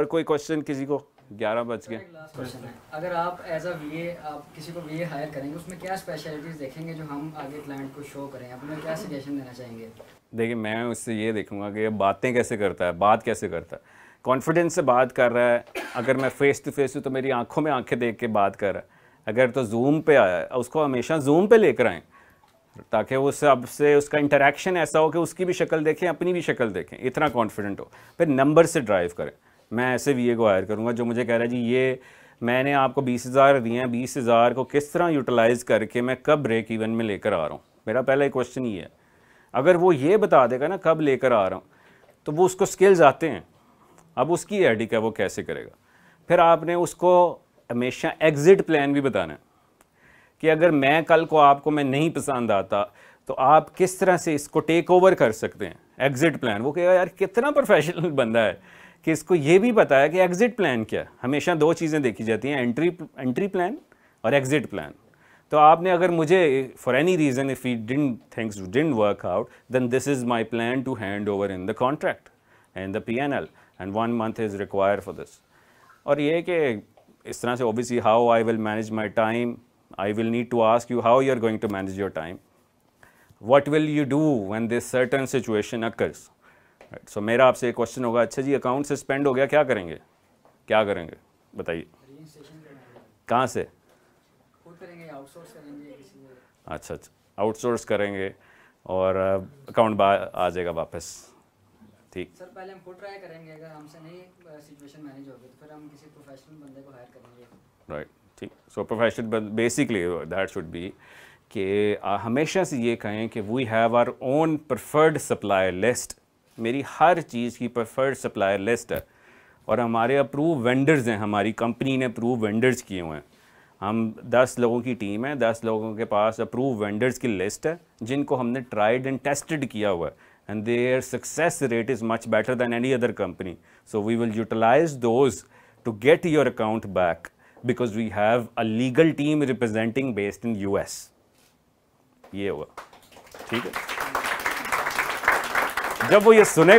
और कोई क्वेश्चन किसी को ग्यारह बज गए अगर आप एज अ वी आप किसी को वी हायर करेंगे उसमें क्या स्पेशलिटीज देखेंगे जो हम आगे क्लाइंट को शो करें अपने क्या सजेशन देना चाहेंगे देखिए मैं उससे ये देखूंगा कि बातें कैसे करता है बात कैसे करता है कॉन्फिडेंस से बात कर रहा है अगर मैं फेस टू फेस हूँ तो मेरी आंखों में आंखें देख के बात कर रहा है अगर तो जूम पे आया है उसको हमेशा जूम पे लेकर आएँ ताकि वो सबसे उसका इंटरेक्शन ऐसा हो कि उसकी भी शक्ल देखें अपनी भी शक्ल देखें इतना कॉन्फिडेंट हो फिर नंबर से ड्राइव करें मैं ऐसे वी को हायर करूँगा जो मुझे कह रहा है जी ये मैंने आपको बीस हज़ार दिए हैं बीस हज़ार को किस तरह यूटिलाइज़ करके मैं कब ब्रेक इवन में लेकर आ रहा हूँ मेरा पहला क्वेश्चन ये है अगर वो ये बता देगा ना कब लेकर आ रहा हूँ तो वो उसको स्किल्स आते हैं अब उसकी एडिक है वो कैसे करेगा फिर आपने उसको हमेशा एग्ज़िट प्लान भी बताना है कि अगर मैं कल को आपको मैं नहीं पसंद आता तो आप किस तरह से इसको टेक ओवर कर सकते हैं एग्ज़िट प्लान वो कहेगा यार कितना प्रोफेशनल बंदा है कि इसको ये भी बताया कि एग्ज़िट प्लान क्या हमेशा दो चीज़ें देखी जाती हैं एंट्री एंट्री प्लान और एग्ज़िट प्लान तो आपने अगर मुझे for any reason if you didn't things didn't work out then this is my plan to hand over in the contract and the P N L and one month is require for this और ये कि इस तरह से obviously how I will manage my time I will need to ask you how you are going to manage your time what will you do when this certain situation occurs right so मेरा आपसे एक question होगा अच्छा जी account suspend हो गया क्या करेंगे क्या करेंगे बताइए कहाँ से अच्छा अच्छा आउटसोर्स करेंगे और अकाउंट बा आ जाएगा वापस ठीक सर पहले हम खुद ट्राई करेंगे अगर हमसे नहीं सिचुएशन मैनेज हो गई तो फिर हम किसी प्रोफेशनल बंदे को हायर करेंगे राइट ठीक so professional basically that should be कि हमेशा से ये कहें कि we have our own preferred supply list मेरी हर चीज़ की प्रेफर्ड सप्लायर लिस्ट है और हमारे अप्रूव वेंडर्स हैं हमारी कंपनी ने अप्रूव वेंडर्स किए हुए हैं हम दस लोगों की टीम है दस लोगों के पास अप्रूव वेंडर्स की लिस्ट है जिनको हमने ट्राइड एंड टेस्टेड किया हुआ है and their success rate is much better than any other company so we will utilize those to get your account back because we have a legal team representing based in U S ये हुआ ठीक है जब वो ये सुने